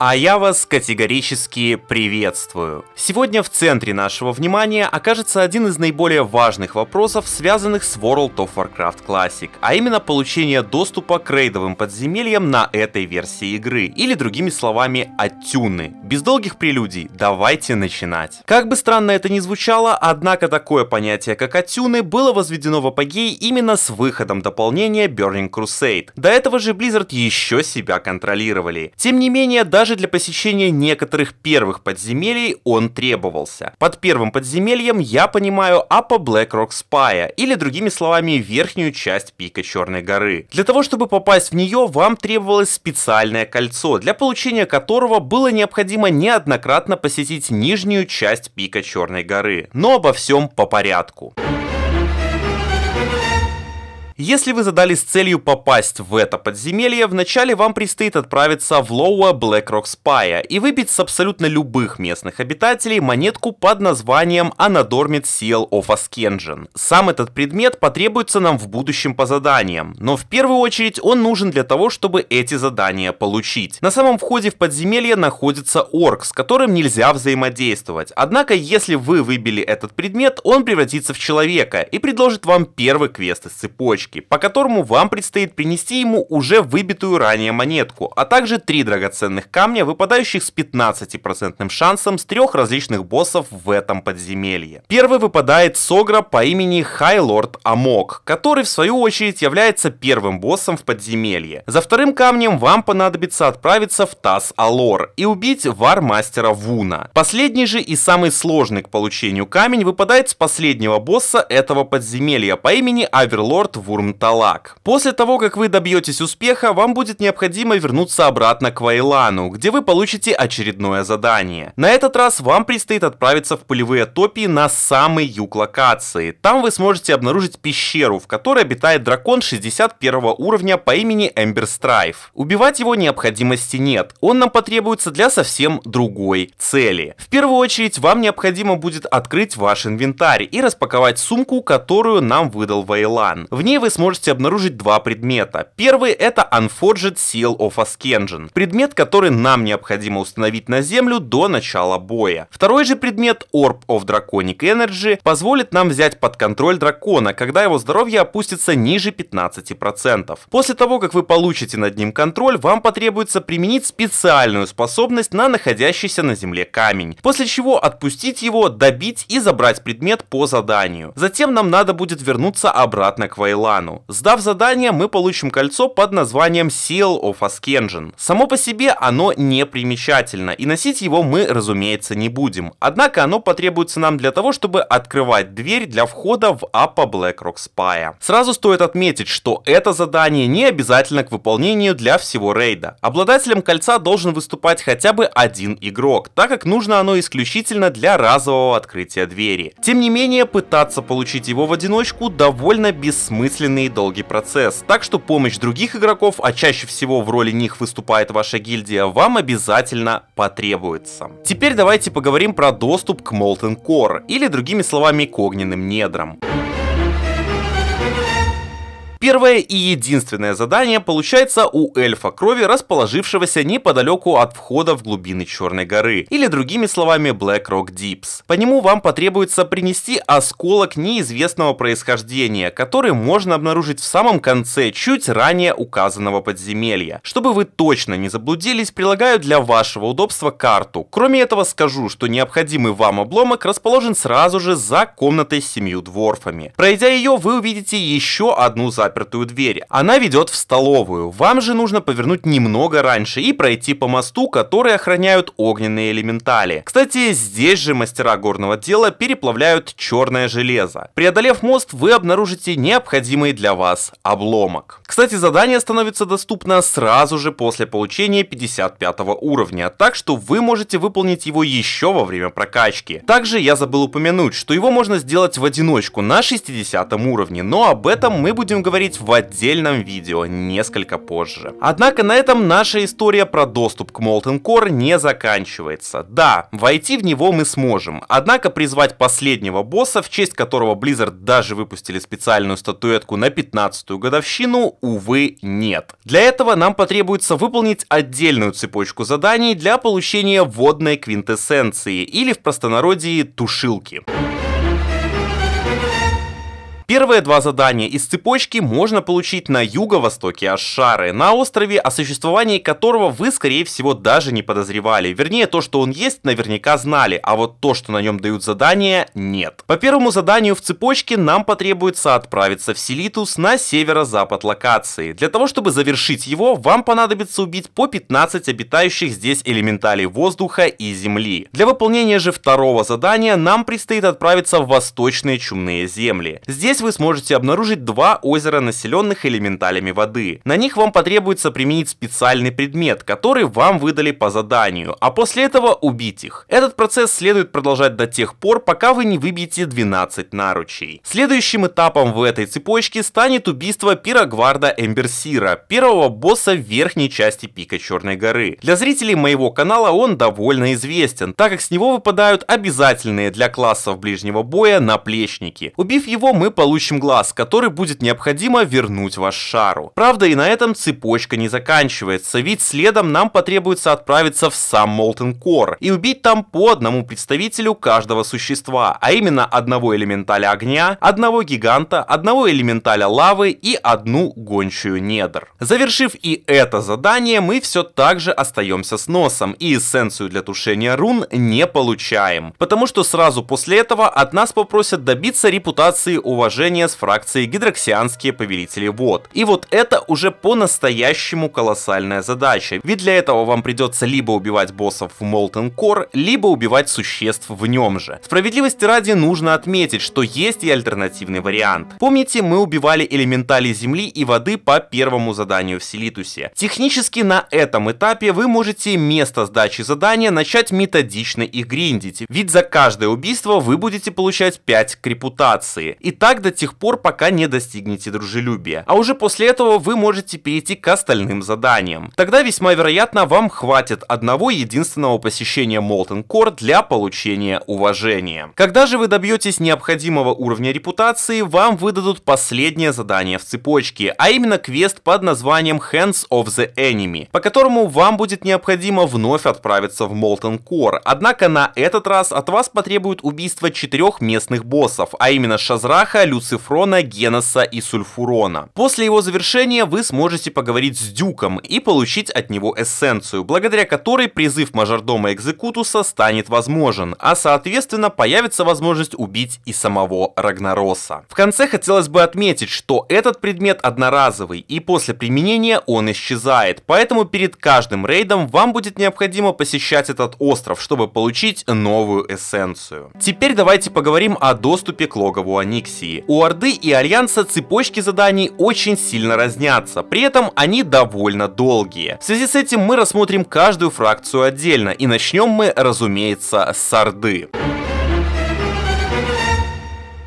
А я вас категорически приветствую. Сегодня в центре нашего внимания окажется один из наиболее важных вопросов, связанных с World of Warcraft Classic, а именно получение доступа к рейдовым подземельям на этой версии игры, или другими словами, оттюны. Без долгих прелюдий, давайте начинать. Как бы странно это ни звучало, однако такое понятие как оттюны было возведено в апогей именно с выходом дополнения Burning Crusade. До этого же Blizzard еще себя контролировали. Тем не менее, даже даже для посещения некоторых первых подземелий он требовался. Под первым подземельем я понимаю Апа Блэкрок Спая, или другими словами, верхнюю часть пика Черной горы. Для того, чтобы попасть в нее, вам требовалось специальное кольцо, для получения которого было необходимо неоднократно посетить нижнюю часть пика Черной горы. Но обо всем по порядку. Если вы задались целью попасть в это подземелье, вначале вам предстоит отправиться в Лоуа Блэкрок Спая и выбить с абсолютно любых местных обитателей монетку под названием Anadormit Seal of Ascension. Сам этот предмет потребуется нам в будущем по заданиям, но в первую очередь он нужен для того, чтобы эти задания получить. На самом входе в подземелье находится орк, с которым нельзя взаимодействовать, однако если вы выбили этот предмет, он превратится в человека и предложит вам первый квест из цепочки дорожки, по которому вам предстоит принести ему уже выбитую ранее монетку, а также три драгоценных камня, выпадающих с 15% шансом с трех различных боссов в этом подземелье. Первый выпадает Согра по имени Хайлорд Амок, который в свою очередь является первым боссом в подземелье. За вторым камнем вам понадобится отправиться в Тас Алор и убить вармастера Вуна. Последний же и самый сложный к получению камень выпадает с последнего босса этого подземелья по имени Аверлорд Вур Урмталак. После того, как вы добьетесь успеха, вам будет необходимо вернуться обратно к Вайлану, где вы получите очередное задание. На этот раз вам предстоит отправиться в полевые топи на самый юг локации. Там вы сможете обнаружить пещеру, в которой обитает дракон 61 уровня по имени Эмбер Страйф. Убивать его необходимости нет, он нам потребуется для совсем другой цели. В первую очередь вам необходимо будет открыть ваш инвентарь и распаковать сумку, которую нам выдал Вайлан. В ней вы вы сможете обнаружить два предмета. Первый это Unforged Seal of Ascension, предмет, который нам необходимо установить на Землю до начала боя. Второй же предмет Orb of Draconic Energy позволит нам взять под контроль дракона, когда его здоровье опустится ниже 15%. После того, как вы получите над ним контроль, вам потребуется применить специальную способность на находящийся на Земле камень, после чего отпустить его, добить и забрать предмет по заданию. Затем нам надо будет вернуться обратно к Вайлан плану. Сдав задание, мы получим кольцо под названием Seal of Askengin. Само по себе оно не примечательно, и носить его мы, разумеется, не будем. Однако оно потребуется нам для того, чтобы открывать дверь для входа в Апа Blackrock Spy. Сразу стоит отметить, что это задание не обязательно к выполнению для всего рейда. Обладателем кольца должен выступать хотя бы один игрок, так как нужно оно исключительно для разового открытия двери. Тем не менее, пытаться получить его в одиночку довольно бессмысленно длинный и долгий процесс. Так что помощь других игроков, а чаще всего в роли них выступает ваша гильдия, вам обязательно потребуется. Теперь давайте поговорим про доступ к Molten Core, или другими словами к огненным недрам. Первое и единственное задание получается у эльфа крови, расположившегося неподалеку от входа в глубины Черной горы, или другими словами Black Rock Deeps. По нему вам потребуется принести осколок неизвестного происхождения, который можно обнаружить в самом конце чуть ранее указанного подземелья. Чтобы вы точно не заблудились, прилагаю для вашего удобства карту. Кроме этого скажу, что необходимый вам обломок расположен сразу же за комнатой с семью дворфами. Пройдя ее, вы увидите еще одну запись запертую дверь. Она ведет в столовую. Вам же нужно повернуть немного раньше и пройти по мосту, который охраняют огненные элементали. Кстати, здесь же мастера горного дела переплавляют черное железо. Преодолев мост, вы обнаружите необходимый для вас обломок. Кстати, задание становится доступно сразу же после получения 55 уровня, так что вы можете выполнить его еще во время прокачки. Также я забыл упомянуть, что его можно сделать в одиночку на 60 уровне, но об этом мы будем говорить поговорить в отдельном видео несколько позже. Однако на этом наша история про доступ к Molten Core не заканчивается. Да, войти в него мы сможем, однако призвать последнего босса, в честь которого Blizzard даже выпустили специальную статуэтку на 15-ю годовщину, увы, нет. Для этого нам потребуется выполнить отдельную цепочку заданий для получения водной квинтэссенции, или в простонародье тушилки. Первые два задания из цепочки можно получить на юго-востоке Ашары, на острове, о существовании которого вы, скорее всего, даже не подозревали. Вернее, то, что он есть, наверняка знали, а вот то, что на нем дают задания, нет. По первому заданию в цепочке нам потребуется отправиться в Селитус на северо-запад локации. Для того, чтобы завершить его, вам понадобится убить по 15 обитающих здесь элементалей воздуха и земли. Для выполнения же второго задания нам предстоит отправиться в восточные чумные земли. Здесь Здесь вы сможете обнаружить два озера, населенных элементалями воды. На них вам потребуется применить специальный предмет, который вам выдали по заданию, а после этого убить их. Этот процесс следует продолжать до тех пор, пока вы не выбьете 12 наручей. Следующим этапом в этой цепочке станет убийство пирогварда Эмберсира, первого босса в верхней части пика Черной горы. Для зрителей моего канала он довольно известен, так как с него выпадают обязательные для классов ближнего боя наплечники. Убив его, мы получаем получим глаз, который будет необходимо вернуть ваш шару. Правда и на этом цепочка не заканчивается, ведь следом нам потребуется отправиться в сам Молтен Кор и убить там по одному представителю каждого существа, а именно одного элементаля огня, одного гиганта, одного элементаля лавы и одну гончую недр. Завершив и это задание, мы все так же остаемся с носом и эссенцию для тушения рун не получаем, потому что сразу после этого от нас попросят добиться репутации уважения сражение с фракцией гидроксианские повелители вод. И вот это уже по-настоящему колоссальная задача, ведь для этого вам придется либо убивать боссов в Molten Core, либо убивать существ в нем же. Справедливости ради нужно отметить, что есть и альтернативный вариант. Помните, мы убивали элементали земли и воды по первому заданию в Селитусе. Технически на этом этапе вы можете место сдачи задания начать методично их гриндить, ведь за каждое убийство вы будете получать 5 к репутации. И так до до тех пор, пока не достигнете дружелюбия. А уже после этого вы можете перейти к остальным заданиям. Тогда весьма вероятно вам хватит одного единственного посещения Молтен Core для получения уважения. Когда же вы добьетесь необходимого уровня репутации, вам выдадут последнее задание в цепочке, а именно квест под названием Hands of the Enemy, по которому вам будет необходимо вновь отправиться в Молтен Core. Однако на этот раз от вас потребуют убийство четырех местных боссов, а именно Шазраха, Люцифера, люцифрона, генаса и сульфурона. После его завершения вы сможете поговорить с Дюком и получить от него эссенцию, благодаря которой призыв мажордома Экзекутуса станет возможен, а соответственно появится возможность убить и самого Рагнароса. В конце хотелось бы отметить, что этот предмет одноразовый и после применения он исчезает, поэтому перед каждым рейдом вам будет необходимо посещать этот остров, чтобы получить новую эссенцию. Теперь давайте поговорим о доступе к логову Аниксии. У Орды и Альянса цепочки заданий очень сильно разнятся, при этом они довольно долгие. В связи с этим мы рассмотрим каждую фракцию отдельно, и начнем мы, разумеется, с Орды.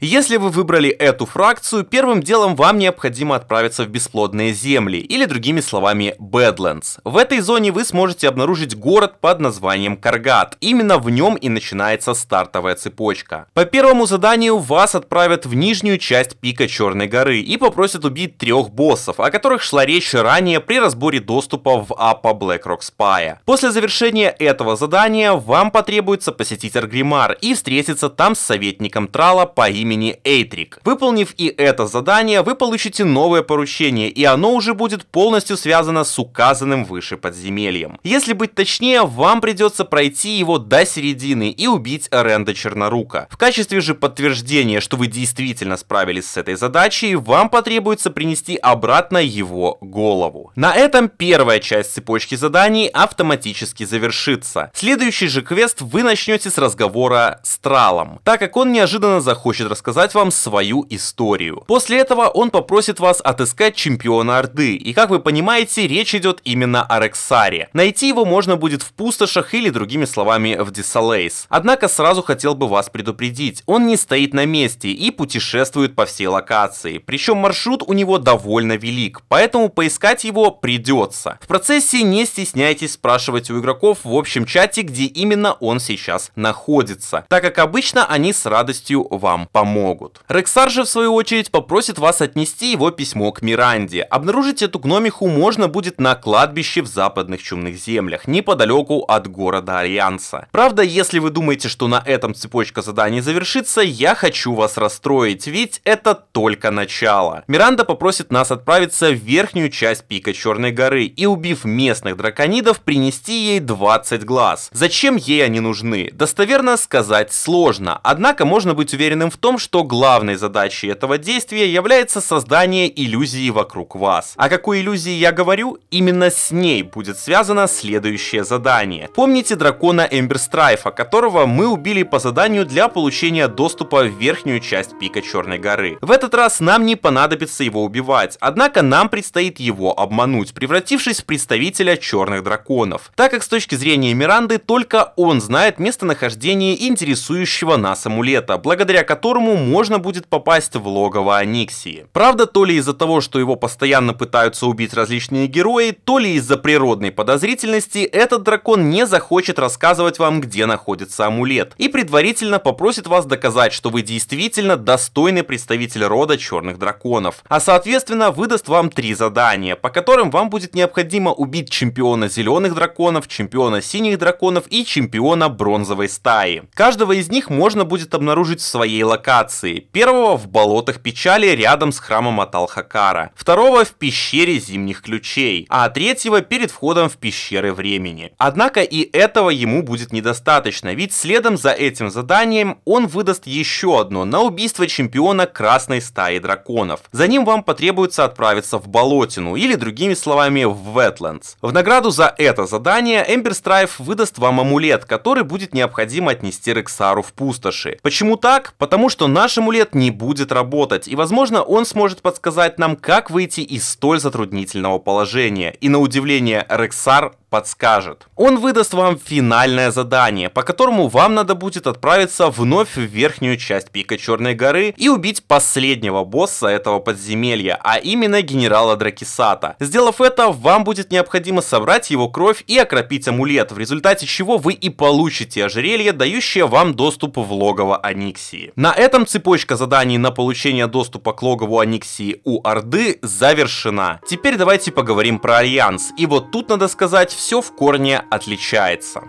Если вы выбрали эту фракцию, первым делом вам необходимо отправиться в бесплодные земли, или другими словами Badlands. В этой зоне вы сможете обнаружить город под названием Каргат. Именно в нем и начинается стартовая цепочка. По первому заданию вас отправят в нижнюю часть пика Черной горы и попросят убить трех боссов, о которых шла речь ранее при разборе доступа в апа BlackRock Spy. После завершения этого задания вам потребуется посетить Аргримар и встретиться там с советником Трала по имени имени Эйтрик. Выполнив и это задание, вы получите новое поручение, и оно уже будет полностью связано с указанным выше подземельем. Если быть точнее, вам придется пройти его до середины и убить Ренда Чернорука. В качестве же подтверждения, что вы действительно справились с этой задачей, вам потребуется принести обратно его голову. На этом первая часть цепочки заданий автоматически завершится. Следующий же квест вы начнете с разговора с Тралом, так как он неожиданно захочет рассказать вам свою историю. После этого он попросит вас отыскать чемпиона Орды, и как вы понимаете, речь идет именно о Рексаре. Найти его можно будет в пустошах или другими словами в Десалейс. Однако сразу хотел бы вас предупредить, он не стоит на месте и путешествует по всей локации, причем маршрут у него довольно велик, поэтому поискать его придется. В процессе не стесняйтесь спрашивать у игроков в общем чате, где именно он сейчас находится, так как обычно они с радостью вам помогут помогут. Рексар же в свою очередь попросит вас отнести его письмо к Миранде. Обнаружить эту гномиху можно будет на кладбище в западных чумных землях, неподалеку от города Альянса. Правда, если вы думаете, что на этом цепочка заданий завершится, я хочу вас расстроить, ведь это только начало. Миранда попросит нас отправиться в верхнюю часть пика Черной горы и, убив местных драконидов, принести ей 20 глаз. Зачем ей они нужны? Достоверно сказать сложно, однако можно быть уверенным в том, что главной задачей этого действия является создание иллюзии вокруг вас. О какой иллюзии я говорю? Именно с ней будет связано следующее задание. Помните дракона Эмберстрайфа, которого мы убили по заданию для получения доступа в верхнюю часть пика Черной горы. В этот раз нам не понадобится его убивать, однако нам предстоит его обмануть, превратившись в представителя Черных драконов, так как с точки зрения Миранды только он знает местонахождение интересующего нас амулета, благодаря которому которому можно будет попасть в логово Аниксии. Правда, то ли из-за того, что его постоянно пытаются убить различные герои, то ли из-за природной подозрительности, этот дракон не захочет рассказывать вам, где находится амулет, и предварительно попросит вас доказать, что вы действительно достойный представитель рода черных драконов, а соответственно выдаст вам три задания, по которым вам будет необходимо убить чемпиона зеленых драконов, чемпиона синих драконов и чемпиона бронзовой стаи. Каждого из них можно будет обнаружить в своей локации, локации. Первого в болотах печали рядом с храмом Аталхакара, второго в пещере зимних ключей, а третьего перед входом в пещеры времени. Однако и этого ему будет недостаточно, ведь следом за этим заданием он выдаст еще одно на убийство чемпиона красной стаи драконов. За ним вам потребуется отправиться в Болотину, или другими словами в Wetlands. В награду за это задание Эмбер Страйф выдаст вам амулет, который будет необходимо отнести Рексару в пустоши. Почему так? Потому что что наш амулет не будет работать, и возможно он сможет подсказать нам, как выйти из столь затруднительного положения. И на удивление, Рексар подскажет. Он выдаст вам финальное задание, по которому вам надо будет отправиться вновь в верхнюю часть пика Черной горы и убить последнего босса этого подземелья, а именно генерала Дракисата. Сделав это, вам будет необходимо собрать его кровь и окропить амулет, в результате чего вы и получите ожерелье, дающее вам доступ в логово Аниксии. На этом цепочка заданий на получение доступа к логову Аниксии у Орды завершена. Теперь давайте поговорим про Альянс. И вот тут надо сказать, все в корне отличается.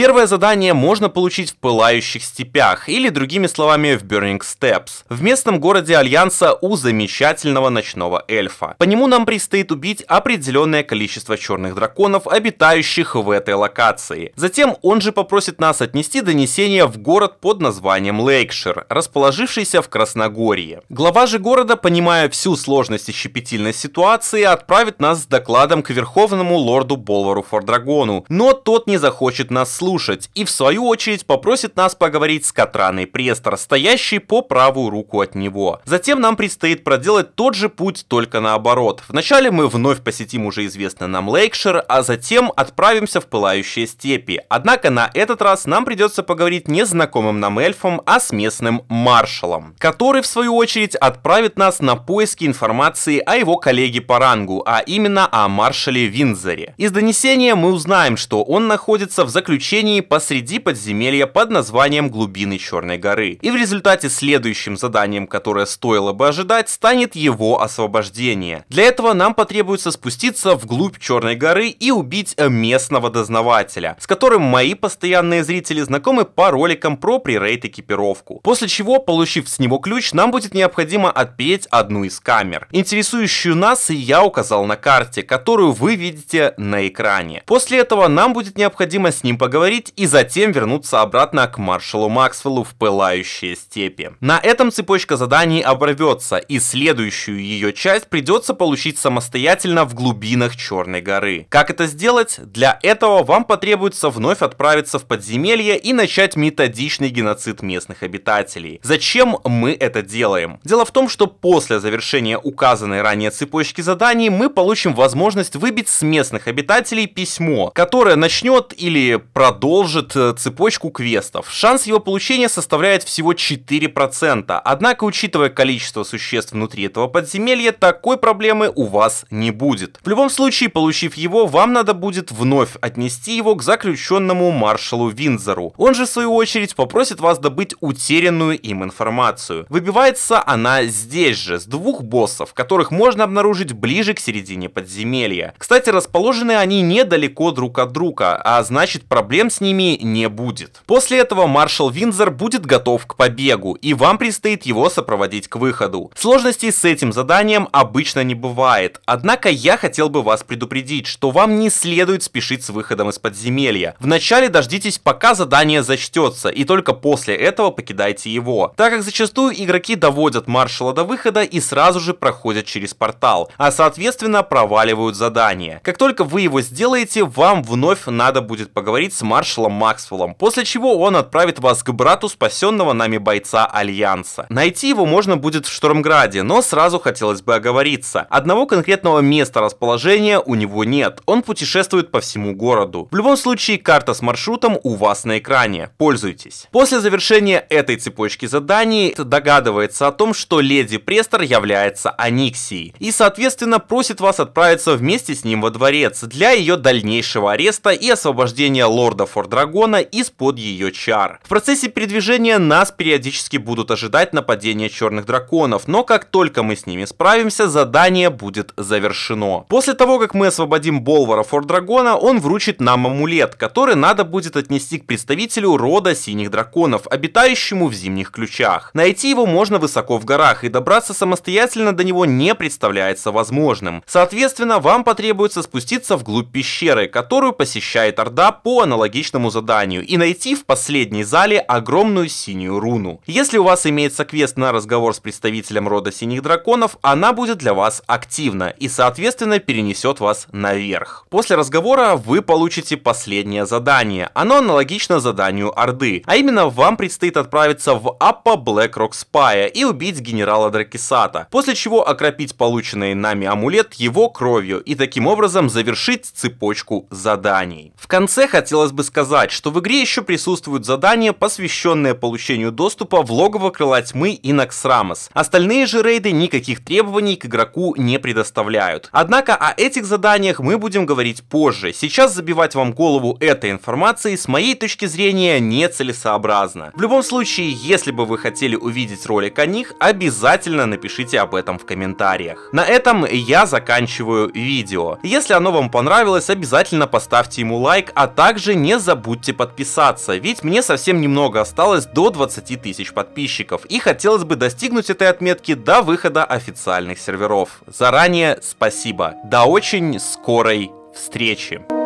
Первое задание можно получить в Пылающих степях, или другими словами в Burning Steps, в местном городе Альянса у замечательного ночного эльфа. По нему нам предстоит убить определенное количество черных драконов, обитающих в этой локации. Затем он же попросит нас отнести донесение в город под названием Лейкшир, расположившийся в Красногорье. Глава же города, понимая всю сложность и щепетильность ситуации, отправит нас с докладом к верховному лорду Болвару Фордрагону, но тот не захочет нас слушать слушать и в свою очередь попросит нас поговорить с Катраной Престор, стоящей по правую руку от него. Затем нам предстоит проделать тот же путь, только наоборот. Вначале мы вновь посетим уже известный нам Лейкшир, а затем отправимся в пылающие степи. Однако на этот раз нам придется поговорить не с знакомым нам эльфом, а с местным маршалом, который в свою очередь отправит нас на поиски информации о его коллеге по рангу, а именно о маршале Винзоре. Из донесения мы узнаем, что он находится в заключении помещении посреди подземелья под названием «Глубины Черной горы». И в результате следующим заданием, которое стоило бы ожидать, станет его освобождение. Для этого нам потребуется спуститься вглубь Черной горы и убить местного дознавателя, с которым мои постоянные зрители знакомы по роликам про пререйт экипировку. После чего, получив с него ключ, нам будет необходимо отпереть одну из камер. Интересующую нас я указал на карте, которую вы видите на экране. После этого нам будет необходимо с ним поговорить поговорить и затем вернуться обратно к маршалу Максвеллу в пылающие степи. На этом цепочка заданий оборвется, и следующую ее часть придется получить самостоятельно в глубинах Черной горы. Как это сделать? Для этого вам потребуется вновь отправиться в подземелье и начать методичный геноцид местных обитателей. Зачем мы это делаем? Дело в том, что после завершения указанной ранее цепочки заданий мы получим возможность выбить с местных обитателей письмо, которое начнет или продолжит продолжит э, цепочку квестов. Шанс его получения составляет всего 4%, однако учитывая количество существ внутри этого подземелья, такой проблемы у вас не будет. В любом случае, получив его, вам надо будет вновь отнести его к заключенному маршалу Винзору. Он же, в свою очередь, попросит вас добыть утерянную им информацию. Выбивается она здесь же, с двух боссов, которых можно обнаружить ближе к середине подземелья. Кстати, расположены они недалеко друг от друга, а значит проблема проблем с ними не будет. После этого маршал Винзер будет готов к побегу, и вам предстоит его сопроводить к выходу. Сложностей с этим заданием обычно не бывает, однако я хотел бы вас предупредить, что вам не следует спешить с выходом из подземелья. Вначале дождитесь, пока задание зачтется, и только после этого покидайте его, так как зачастую игроки доводят маршала до выхода и сразу же проходят через портал, а соответственно проваливают задание. Как только вы его сделаете, вам вновь надо будет поговорить с маршалом Максвеллом, после чего он отправит вас к брату спасенного нами бойца Альянса. Найти его можно будет в Штормграде, но сразу хотелось бы оговориться. Одного конкретного места расположения у него нет, он путешествует по всему городу. В любом случае, карта с маршрутом у вас на экране, пользуйтесь. После завершения этой цепочки заданий догадывается о том, что леди Престор является Аниксией, и соответственно просит вас отправиться вместе с ним во дворец для ее дальнейшего ареста и освобождения лорда Лорда Фордрагона из-под ее чар. В процессе передвижения нас периодически будут ожидать нападения черных драконов, но как только мы с ними справимся, задание будет завершено. После того, как мы освободим Болвара Фордрагона, он вручит нам амулет, который надо будет отнести к представителю рода синих драконов, обитающему в зимних ключах. Найти его можно высоко в горах, и добраться самостоятельно до него не представляется возможным. Соответственно, вам потребуется спуститься вглубь пещеры, которую посещает Орда по аналогии аналогичному заданию и найти в последней зале огромную синюю руну. Если у вас имеется квест на разговор с представителем рода синих драконов, она будет для вас активна и соответственно перенесет вас наверх. После разговора вы получите последнее задание. Оно аналогично заданию Орды, а именно вам предстоит отправиться в Аппа Black Rock Spy и убить генерала Дракисата, после чего окропить полученный нами амулет его кровью и таким образом завершить цепочку заданий. В конце хотелось бы бы сказать, что в игре еще присутствуют задания, посвященные получению доступа в логово Крыла Тьмы и Наксрамос. Остальные же рейды никаких требований к игроку не предоставляют. Однако о этих заданиях мы будем говорить позже. Сейчас забивать вам голову этой информацией с моей точки зрения нецелесообразно. В любом случае, если бы вы хотели увидеть ролик о них, обязательно напишите об этом в комментариях. На этом я заканчиваю видео. Если оно вам понравилось, обязательно поставьте ему лайк, а также не не забудьте подписаться, ведь мне совсем немного осталось до 20 тысяч подписчиков, и хотелось бы достигнуть этой отметки до выхода официальных серверов. Заранее спасибо. До очень скорой встречи.